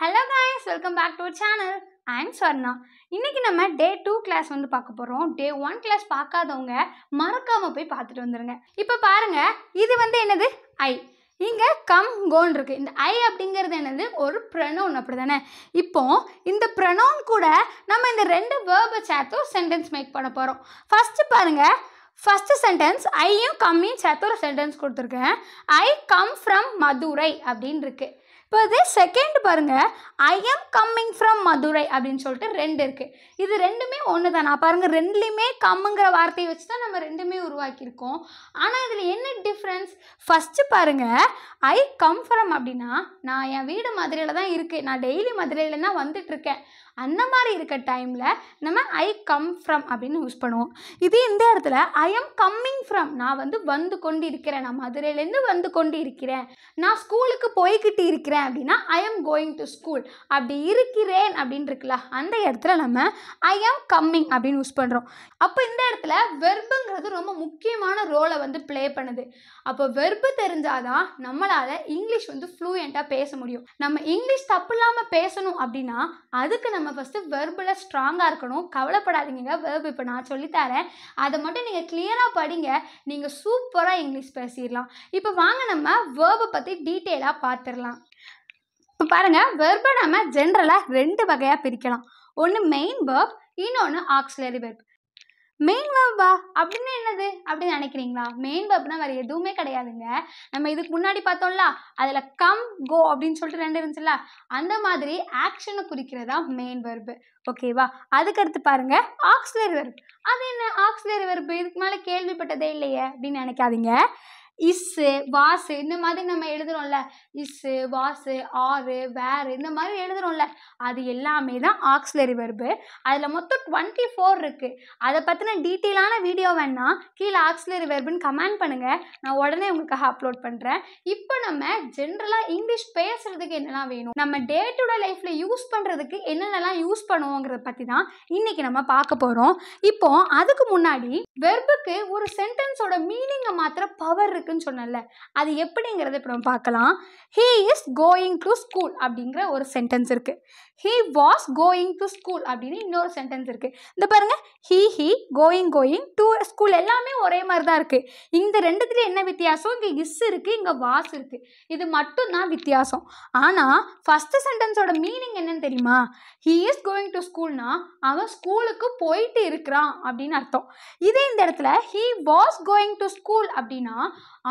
hello guys welcome back to channel I'm Swarna இன்றைக்கி நம்ம டே two class வந்து பார்க்க போகிறோம் டே ஒன் கிளாஸ் பார்க்காதவங்க மறக்காமல் போய் பார்த்துட்டு வந்துடுங்க இப்போ பாருங்கள் இது வந்து என்னது ஐ இங்கே கம் கோன் இருக்குது இந்த ஐ அப்படிங்கிறது என்னது ஒரு ப்ரனோன் அப்படி தானே இப்போ இந்த ப்ரனோன் கூட நம்ம இந்த ரெண்டு வேர்பை சேர்த்தும் சென்டென்ஸ் மேக் பண்ண போகிறோம் ஃபஸ்ட்டு பாருங்கள் ஃபஸ்ட்டு சென்டென்ஸ் ஐயும் கம்மியும் சேர்த்து ஒரு சென்டென்ஸ் கொடுத்துருக்கேன் ஐ கம் ஃப்ரம் மதுரை அப்படின்னு இருக்குது இப்போ இது செகண்ட் பாருங்கள் I am coming from Madurai அப்படின்னு சொல்லிட்டு ரெண்டு இருக்குது இது ரெண்டுமே ஒன்று தான் நான் பாருங்கள் ரெண்டுலேயுமே கம்முங்கிற வார்த்தையை வச்சு தான் நம்ம ரெண்டுமே உருவாக்கியிருக்கோம் ஆனால் இதில் என்ன டிஃப்ரென்ஸ் ஃபஸ்ட்டு பாருங்கள் ஐ கம் ஃப்ரம் அப்படின்னா நான் என் வீடு மதுரையில் தான் இருக்குது நான் டெய்லி மதுரையில் தான் வந்துட்டுருக்கேன் அந்த மாதிரி இருக்க டைமில் நம்ம ஐ கம் ஃப்ரம் அப்படின்னு யூஸ் பண்ணுவோம் இது இந்த இடத்துல ஐ எம் கம்மிங் ஃப்ரம் நான் வந்து வந்து கொண்டு இருக்கிறேன் நான் மதுரையிலேருந்து வந்து கொண்டு இருக்கிறேன் நான் ஸ்கூலுக்கு போய்கிட்டு இருக்கிறேன் அப்படின்னா I am going to school அப்படி இருக்கிறேன் அப்படின்னு இருக்குல்ல அந்த இடத்துல நம்ம ஐ எம் கம்மிங் அப்படின்னு யூஸ் பண்ணுறோம் அப்போ இந்த இடத்துல வெர்புங்கிறது ரொம்ப முக்கியமான ரோலை வந்து ப்ளே பண்ணுது அப்போ வெர்பு தெரிஞ்சாதான் நம்மளால் இங்கிலீஷ் வந்து ஃப்ளூயண்ட்டாக பேச முடியும் நம்ம இங்கிலீஷ் தப்பு இல்லாமல் பேசணும் அப்படின்னா அதுக்கு நம்ம நம்ம ஃபஸ்ட்டு வெர்பில் ஸ்ட்ராங்காக இருக்கணும் கவலைப்படாதீங்க வெர்ப் இப்போ நான் சொல்லித்தரேன் அதை மட்டும் நீங்கள் கிளியராக படிங்க நீங்கள் சூப்பராக இங்கிலீஷ் பேசிடலாம் இப்போ வாங்க நம்ம வேர்பை பற்றி டீட்டெயிலாக பார்த்துடலாம் இப்போ பாருங்கள் வெர்பை நம்ம ஜென்ரலாக ரெண்டு வகையாக பிரிக்கலாம் ஒன்று மெயின் வேர்ப் இன்னொன்று ஆக்சிலரி வெர்ப் மெயின் வேர்பா அப்படின்னு என்னது அப்படின்னு நினைக்கிறீங்களா மெயின் வேர்ப்னா வேறு எதுவுமே கிடையாதுங்க நம்ம இதுக்கு முன்னாடி பார்த்தோம்ல அதில் கம் கோ அப்படின்னு சொல்லிட்டு ரெண்டு இருந்துச்சுல்ல அந்த மாதிரி ஆக்ஷனை குறிக்கிறதா மெயின் வெர்பு ஓகேவா அதுக்கடுத்து பாருங்க ஆக்ஸ்லேர் வெர்பு அது என்ன ஆக்ஸ்லேர் வெர்பு இதுக்கு மேலே கேள்விப்பட்டதே இல்லையே அப்படின்னு நினைக்காதீங்க இஸ்ஸு வாசு இந்த மாதிரி நம்ம எழுதுகிறோம்ல இஸ்ஸு வாசு ஆறு வேறு இந்த மாதிரி எழுதுகிறோம்ல அது எல்லாமே தான் ஆக்ஸ்லரி வெர்பு அதில் மொத்தம் டுவெண்ட்டி ஃபோர் இருக்குது அதை பற்றின டீட்டெயிலான வீடியோ வேணால் கீழே ஆக்ஸ்லரி வெர்புன்னு கமெண்ட் பண்ணுங்கள் நான் உடனே உங்களுக்காக அப்லோட் பண்ணுறேன் இப்போ நம்ம ஜென்ரலாக இங்கிலீஷ் பேசுகிறதுக்கு என்னெல்லாம் வேணும் நம்ம டே டு டே லைஃப்பில் யூஸ் பண்ணுறதுக்கு என்னென்னலாம் யூஸ் பண்ணுவோங்கிறத பற்றி தான் இன்றைக்கி நம்ம பார்க்க போகிறோம் இப்போ அதுக்கு முன்னாடி வெர்புக்கு ஒரு சென்டென்ஸோட மீனிங்கை மாத்திர பவர் இருக்குது இருக்குன்னு சொன்னேன்ல அது எப்படிங்கிறத இப்போ நம்ம பார்க்கலாம் he is going to school அப்படிங்கிற ஒரு சென்டென்ஸ் இருக்குது he was going to school அப்படின்னு இன்னொரு சென்டென்ஸ் இருக்குது இந்த பாருங்கள் he he going going to school எல்லாமே ஒரே மாதிரி தான் இருக்குது இந்த ரெண்டுத்துல என்ன வித்தியாசம் இங்கே இஸ் இருக்குது இங்கே வாஸ் இருக்குது இது மட்டும்தான் வித்தியாசம் ஆனால் ஃபஸ்ட்டு சென்டென்ஸோட மீனிங் என்னன்னு தெரியுமா ஹீ இஸ் கோயிங் டு ஸ்கூல்னா அவன் ஸ்கூலுக்கு போயிட்டு இருக்கிறான் அப்படின்னு அர்த்தம் இதே இந்த இடத்துல he was going to school அப்படின்னா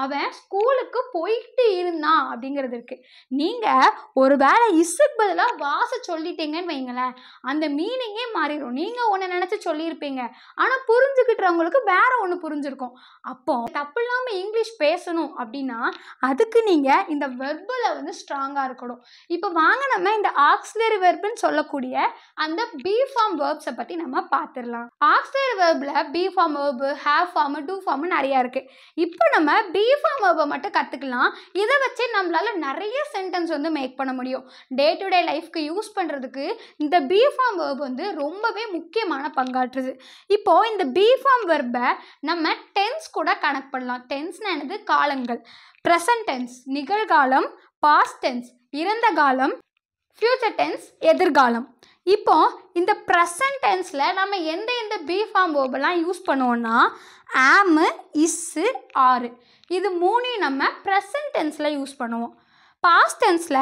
அவன் ஸ்கூலுக்கு போயிட்டு இருந்தான் அப்படிங்கிறது இருக்கு நீங்கள் ஒரு வேளை இசுக்கு பதிலாக வாச சொல்லிட்டீங்கன்னு வைங்களேன் அந்த மீனிங்கே மாறிடும் நீங்கள் ஒன்று நினச்சி சொல்லியிருப்பீங்க ஆனால் புரிஞ்சுக்கிட்டவங்களுக்கு வேற ஒன்று புரிஞ்சிருக்கும் அப்போ தப்பு இல்லாமல் இங்கிலீஷ் பேசணும் அப்படின்னா அதுக்கு நீங்கள் இந்த வெர்பில் வந்து ஸ்ட்ராங்காக இருக்கணும் இப்போ வாங்க நம்ம இந்த ஆக்சிலரி வெர்புன்னு சொல்லக்கூடிய அந்த பி ஃபார்ம் வேர்ப்ஸை பற்றி நம்ம பார்த்துடலாம் ஆக்சிலரி வெர்பில் be form verb have form do form நிறையா இருக்குது இப்போ நம்ம பி ஃபார்ம் வேர்பை மட்டும் கற்றுக்கலாம் இதை வச்சு நம்மளால் நிறைய சென்டென்ஸ் வந்து மேக் பண்ண முடியும் டே டு டே லைஃப்க்கு யூஸ் பண்ணுறதுக்கு இந்த பி ஃபார்ம் வேர்ப் வந்து ரொம்பவே முக்கியமான பங்காற்றுது இப்போது இந்த பி ஃபார்ம் வேர்பை நம்ம டென்ஸ் கூட கனெக்ட் பண்ணலாம் டென்ஸ்னா எனது காலங்கள் ப்ரெசன்ட் டென்ஸ் நிகழ்காலம் பாஸ்ட் டென்ஸ் இறந்த காலம் ஃப்யூச்சர் டென்ஸ் எதிர்காலம் இப்போ இந்த ப்ரெசன்ட் டென்ஸில் நம்ம எந்த எந்த பி ஃபார்ம் வேர்பெல்லாம் யூஸ் பண்ணுவோன்னா ஆமு இஸ்ஸு ஆறு இது மூணையும் நம்ம ப்ரெசன்ட் டென்ஸில் யூஸ் பண்ணுவோம் பாஸ்ட் டென்ஸில்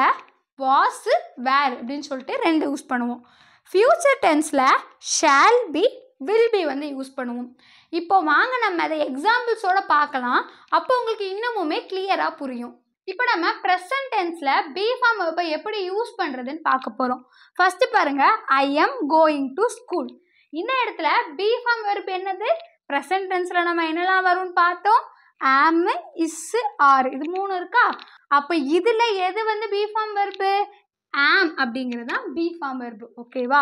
வாஸு வேர் அப்படின்னு சொல்லிட்டு ரெண்டு யூஸ் பண்ணுவோம் ஃப்யூச்சர் டென்ஸில் ஷேல் பி வில் பி வந்து யூஸ் பண்ணுவோம் இப்போ வாங்க நம்ம அதை எக்ஸாம்பிள்ஸோடு பார்க்கலாம் அப்போ உங்களுக்கு இன்னமுமே கிளியராக புரியும் இப்போ நம்ம ப்ரெசன்ட் டென்ஸில் பி ஃபார்ம் வெப்பை எப்படி யூஸ் பண்ணுறதுன்னு பார்க்க போகிறோம் ஃபஸ்ட்டு பாருங்கள் I am going to school இந்த இடத்துல பி ஃபார்ம் வெறுப்பு என்னது ப்ரெசன்ட் டென்ஸில் நம்ம என்னெல்லாம் வரும்னு பார்த்தோம் ஆம் இஸ்ஸு ஆர் இது மூணு இருக்கா அப்போ இதில் எது வந்து பி ஃபார்ம் வெறுப்பு ஆம் அப்படிங்கிறது தான் பி ஃபார்ம் வெர்பு ஓகேவா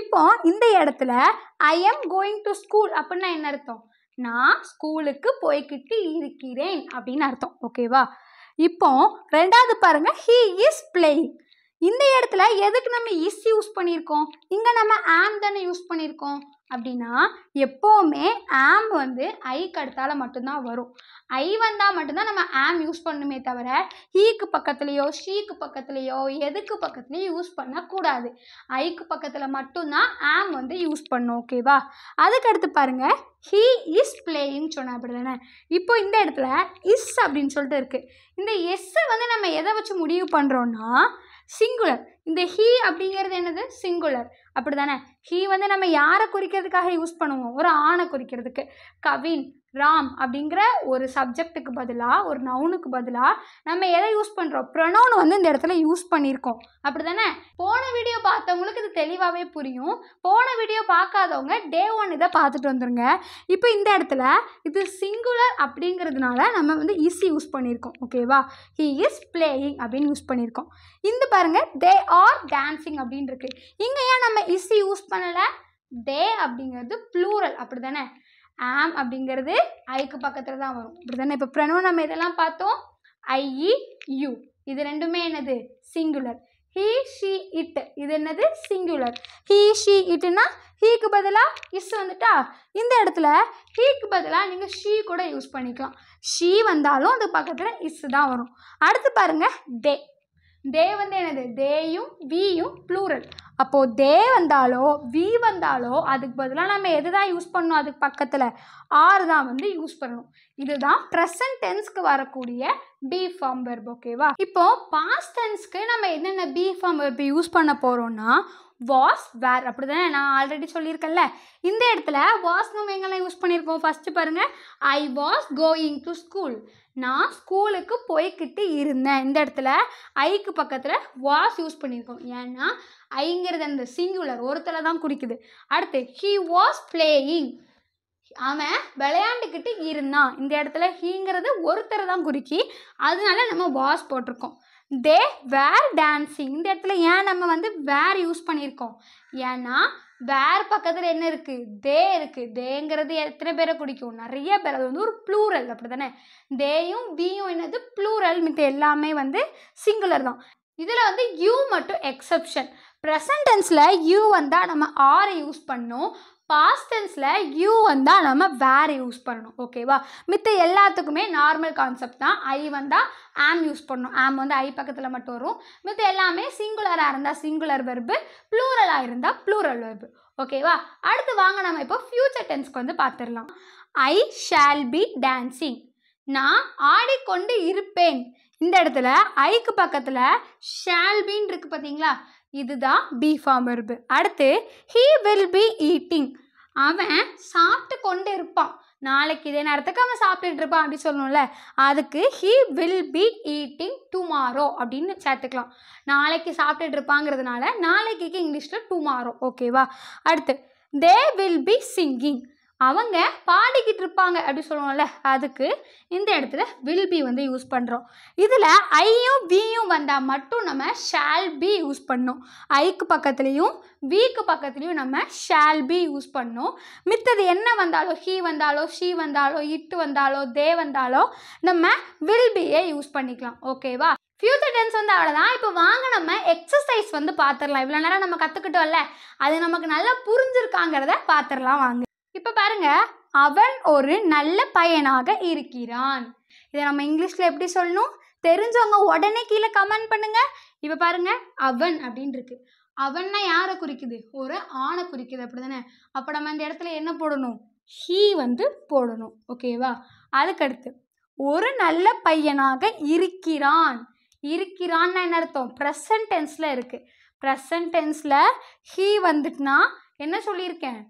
இப்போ இந்த இடத்துல I am going to school அப்படின்னா என்ன அர்த்தம் நான் ஸ்கூலுக்கு போய்கிட்டு இருக்கிறேன் அப்படின்னு அர்த்தம் ஓகேவா இப்போ ரெண்டாவது பாருங்க ஹீ இஸ் பிளேயிங் இந்த இடத்துல எதுக்கு நம்ம இஸ் யூஸ் பண்ணியிருக்கோம் இங்கே நம்ம ஆம் தானே யூஸ் பண்ணியிருக்கோம் அப்படின்னா எப்போவுமே ஆம் வந்து ஐக்கு கடுத்தால் மட்டும்தான் வரும் ஐ வந்தால் மட்டும்தான் நம்ம ஆம் யூஸ் பண்ணணுமே தவிர ஹீக்கு பக்கத்துலேயோ ஷீக்கு பக்கத்துலேயோ எதுக்கு பக்கத்துலேயோ யூஸ் பண்ணக்கூடாது ஐக்கு பக்கத்தில் மட்டும்தான் ஆம் வந்து யூஸ் பண்ணும் ஓகேவா அதுக்கடுத்து பாருங்கள் ஹீ இஸ் பிளேயிங் சொன்ன அப்படி தானே இப்போ இந்த இடத்துல இஸ் அப்படின்னு சொல்லிட்டு இருக்குது இந்த எஸ்ஸை வந்து நம்ம எதை வச்சு முடிவு பண்ணுறோன்னா சிங்குலர் இந்த ஹீ அப்படிங்கிறது என்னது சிங்குலர் அப்படி தானே ஹீ வந்து நம்ம யாரை குறிக்கிறதுக்காக யூஸ் பண்ணுவோம் ஒரு ஆணை குறிக்கிறதுக்கு கவின் ராம் அப்படிங்கிற ஒரு சப்ஜெக்ட்டுக்கு பதிலாக ஒரு நவுனுக்கு பதிலாக நம்ம எதை யூஸ் பண்ணுறோம் ப்ரொனவுன் வந்து இந்த இடத்துல யூஸ் பண்ணியிருக்கோம் அப்படி தானே போன வீடியோ பார்த்தவங்களுக்கு இது தெளிவாகவே புரியும் போன வீடியோ பார்க்காதவங்க டே ஒன் இதை பார்த்துட்டு வந்துருங்க இப்போ இந்த இடத்துல இது சிங்குலர் அப்படிங்கிறதுனால நம்ம வந்து ஈஸி யூஸ் பண்ணியிருக்கோம் ஓகேவா ஹி இஸ் பிளேயிங் அப்படின்னு யூஸ் பண்ணியிருக்கோம் இந்த பாருங்கள் தே ஆர் டான்ஸிங் அப்படின்னு இருக்கு இங்கே ஏன் நம்ம இசி யூஸ் பண்ணலை தே அப்படிங்கிறது ப்ளூரல் அப்படி தானே ஆம் அப்படிங்கிறது ஐக்கு பக்கத்தில் தான் வரும் இப்படி தானே இப்போ ப்ரனோ நம்ம இதெல்லாம் பார்த்தோம் ஐஇ யூ இது ரெண்டுமே என்னது சிங்குலர் ஹீ ஷீ இட் இது என்னது சிங்குலர் ஹீ ஷீ இட்னா ஹீக்கு பதிலாக இஸ் வந்துட்டா இந்த இடத்துல ஹீக்கு பதிலாக நீங்கள் ஷீ கூட யூஸ் பண்ணிக்கலாம் ஷீ வந்தாலும் அது பக்கத்தில் இஸ் தான் வரும் அடுத்து பாருங்கள் டே தே வந்து என்னது தேயும் வியும் ப்ளூரல் அப்போது தே வந்தாலோ வி வந்தாலோ அதுக்கு பதிலாக நம்ம எது தான் யூஸ் பண்ணணும் அதுக்கு பக்கத்தில் ஆர் தான் வந்து யூஸ் பண்ணணும் இதுதான் ப்ரெசன்ட் டென்ஸ்க்கு வரக்கூடிய பி ஃபார்ம் வெர்ப் ஓகேவா இப்போ பாஸ்ட் டென்ஸ்க்கு நம்ம என்னென்ன பி ஃபார்ம் வெர்ப் யூஸ் பண்ண போகிறோம்னா வாஸ் வேர் அப்படி தானே நான் ஆல்ரெடி சொல்லியிருக்கேன்ல இந்த இடத்துல வாஸ் நம்ம எங்கெல்லாம் யூஸ் பண்ணியிருக்கோம் ஃபஸ்ட்டு பாருங்கள் I was going to school நான் ஸ்கூலுக்கு போய்கிட்டு இருந்தேன் இந்த இடத்துல ஐக்கு பக்கத்தில் வாஸ் யூஸ் பண்ணியிருக்கோம் ஏன்னா ஐங்கிறது அந்த சிங்குலர் ஒருத்தரை தான் குறிக்குது அடுத்து ஹீ வாஸ் பிளேயிங் அவன் விளையாண்டுக்கிட்டு இருந்தான் இந்த இடத்துல ஹீங்கிறது ஒருத்தரை தான் குறிக்கி அதனால நம்ம வாஸ் போட்டிருக்கோம் தே வேர் டான்ஸிங் இந்த இடத்துல ஏன் நம்ம வந்து வேர் யூஸ் பண்ணியிருக்கோம் ஏன்னா வேர் பக்கத்தில் என்ன இருக்குது தே இருக்குது தேங்கிறது எத்தனை பேரை குடிக்கும் நிறைய பேர் அது வந்து ஒரு ப்ளூரல் அப்படி தானே தேயும் பியும் என்னது ப்ளூரல் மித்த எல்லாமே வந்து சிங்குலர் தான் இதில் வந்து யூ மட்டும் எக்ஸப்ஷன் ப்ரெசன்டென்ஸில் யூ வந்தால் நம்ம ஆரை யூஸ் பண்ணோம் பாஸ்ட் டென்ஸில் யூ வந்தால் நம்ம வேர் யூஸ் பண்ணணும் ஓகேவா மித்த எல்லாத்துக்குமே நார்மல் கான்செப்ட் தான் ஐ வந்தால் ஆம் யூஸ் பண்ணணும் ஆம் வந்து ஐ பக்கத்தில் மட்டும் வரும் மித்த எல்லாமே சிங்குலராக இருந்தால் சிங்குலர் வெர்பு ப்ளூரலாக இருந்தால் ப்ளூரல் வெர்பு ஓகேவா அடுத்து வாங்க நம்ம இப்போ ஃப்யூச்சர் டென்ஸ்க்கு வந்து பார்த்துடலாம் ஐ ஷால் பி டான்சிங் நான் ஆடிக்கொண்டு இருப்பேன் இந்த இடத்துல ஐக்கு பக்கத்தில் ஷால் இருக்குது பார்த்தீங்களா இதுதான் பி ஃபார்ம் வெர்பு அடுத்து ஹீ வில் பி ஈட்டிங் அவன் சாப்பிட்டு கொண்டு இருப்பான் நாளைக்கு இதே நேரத்துக்கு அவன் சாப்பிட்டுட்டு இருப்பான் அப்படின்னு சொல்லணும்ல அதுக்கு he will be eating tomorrow அப்படின்னு சேர்த்துக்கலாம் நாளைக்கு சாப்பிட்டுட்டு இருப்பாங்கிறதுனால நாளைக்கு இங்கிலீஷில் டுமாரோ ஓகேவா அடுத்து தே வில் பி சிங்கிங் அவங்க பாடிக்கிட்டு இருப்பாங்க அப்படி சொல்லுவோம்ல அதுக்கு இந்த இடத்துல வில் பி வந்து யூஸ் பண்ணுறோம் இதில் ஐயும் பியும் வந்தால் மட்டும் நம்ம ஷால் பி யூஸ் பண்ணும் ஐக்கு பக்கத்துலேயும் வீக்கு பக்கத்துலேயும் நம்ம ஷால் பி யூஸ் பண்ணும் மித்தது என்ன வந்தாலோ ஹீ வந்தாலோ ஷீ வந்தாலோ இட்டு வந்தாலோ தே வந்தாலோ நம்ம வில் பியே யூஸ் பண்ணிக்கலாம் ஓகேவா ஃபியூச்சர் டென்ஸ் வந்து அவ்வளோதான் இப்போ வாங்க நம்ம எக்ஸசைஸ் வந்து பார்த்துடலாம் இவ்வளோ நேரம் நம்ம கற்றுக்கிட்டோம்ல அது நமக்கு நல்லா புரிஞ்சிருக்காங்கிறத பார்த்துடலாம் வாங்க இப்போ பாருங்க அவன் ஒரு நல்ல பையனாக இருக்கிறான் இதை நம்ம இங்கிலீஷில் எப்படி சொல்லணும் தெரிஞ்சவங்க உடனே கீழே கமெண்ட் பண்ணுங்க இப்போ பாருங்க அவன் அப்படின்னு இருக்கு அவன்னா யாரை குறிக்குது ஒரு ஆணை குறிக்குது அப்படி தானே அப்போ நம்ம இந்த இடத்துல என்ன போடணும் ஹீ வந்து போடணும் ஓகேவா அதுக்கடுத்து ஒரு நல்ல பையனாக இருக்கிறான் இருக்கிறான்னு என்ன அர்த்தம் ப்ரெசன்ட் டென்ஸில் இருக்குது ப்ரெசன்ட் டென்ஸில் ஹீ வந்துட்டுனா என்ன சொல்லியிருக்கேன்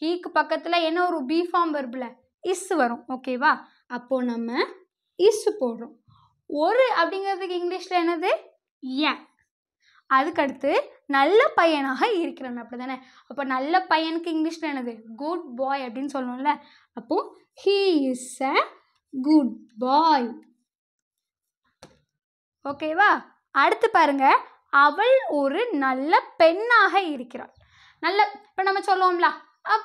ஹீக்கு பக்கத்தில் என்ன ஒரு பி ஃபார்ம் வரும்ல இஸ் வரும் ஓகேவா அப்போது நம்ம இஸ் போடுறோம் ஒரு அப்படிங்கிறதுக்கு இங்கிலீஷில் என்னது ஏன் அதுக்கடுத்து நல்ல பையனாக இருக்கிறன் அப்படி தானே அப்போ நல்ல பையனுக்கு இங்கிலீஷில் என்னது குட் பாய் அப்படின்னு சொல்லணும்ல அப்போது he is a good boy ஓகேவா அடுத்து பாருங்க அவள் ஒரு நல்ல பெண்ணாக இருக்கிறாள் நல்ல இப்போ நம்ம சொல்லுவோம்ல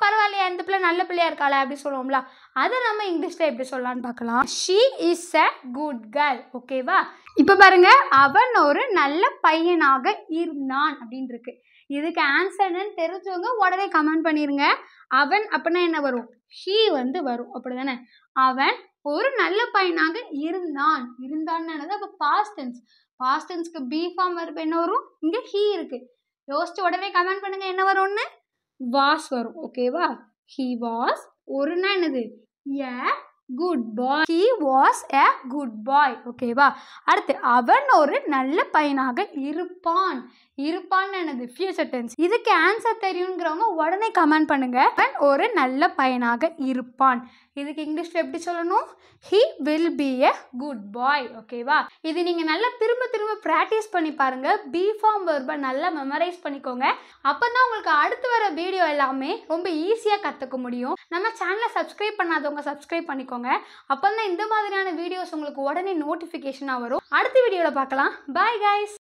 பரவாயில்லையா இந்த பிள்ளை நல்ல பிள்ளையா இருக்காளே அப்படி சொல்லுவோம்ல அதை நம்ம இங்கிலீஷில் எப்படி சொல்லலாம்னு பார்க்கலாம் she is a good girl ஓகேவா இப்போ பாருங்க அவன் ஒரு நல்ல பையனாக இருந்தான் அப்படின்னு இருக்கு இதுக்கு ஆன்சர் என்னன்னு தெரிஞ்சவங்க உடனே கமெண்ட் பண்ணிடுங்க அவன் அப்படின்னா என்ன வரும் ஷீ வந்து வரும் அப்படிதானே அவன் ஒரு நல்ல பையனாக இருந்தான் இருந்தான்னு அப்போ பாஸ்டன்ஸ் பாஸ்டன்ஸ்க்கு பி ஃபார்ம் என்ன வரும் இங்கே ஹீ இருக்கு யோசிச்சு உடனே கமெண்ட் பண்ணுங்க என்ன வரும்னு வாஸ் வரும் ஓகேவா ஹி வாஸ் ஒரு என்னது a good boy he was a good boy ஓகேவா அடுத்து அவன் ஒரு நல்ல பையனாக இருப்பான் இருப்பான்னு எனது ஃபியூச்சர் டென்ஸ் இதுக்கு ஆன்சர் தெரியுங்கிறவங்க உடனே கமெண்ட் பண்ணுங்க அவன் ஒரு நல்ல பையனாக இருப்பான் இதுக்கு இங்கிலீஷில் எப்படி சொல்லணும் he will be a good boy ஓகேவா இது நீங்கள் நல்லா திரும்ப திரும்ப ப்ராக்டிஸ் பண்ணி பாருங்கள் பி ஃபார்ம் வெர்பை நல்லா மெமரைஸ் பண்ணிக்கோங்க அப்போ தான் உங்களுக்கு அடுத்து வர வீடியோ எல்லாமே ரொம்ப ஈஸியாக கற்றுக்க முடியும் நம்ம சேனலை சப்ஸ்கிரைப் பண்ணாதவங்க சப்ஸ்கிரைப் பண்ணிக்கோங்க அப்போ தான் இந்த மாதிரியான வீடியோஸ் உங்களுக்கு உடனே நோட்டிஃபிகேஷனாக வரும் அடுத்த வீடியோவில் பார்க்கலாம் பாய் கைஸ்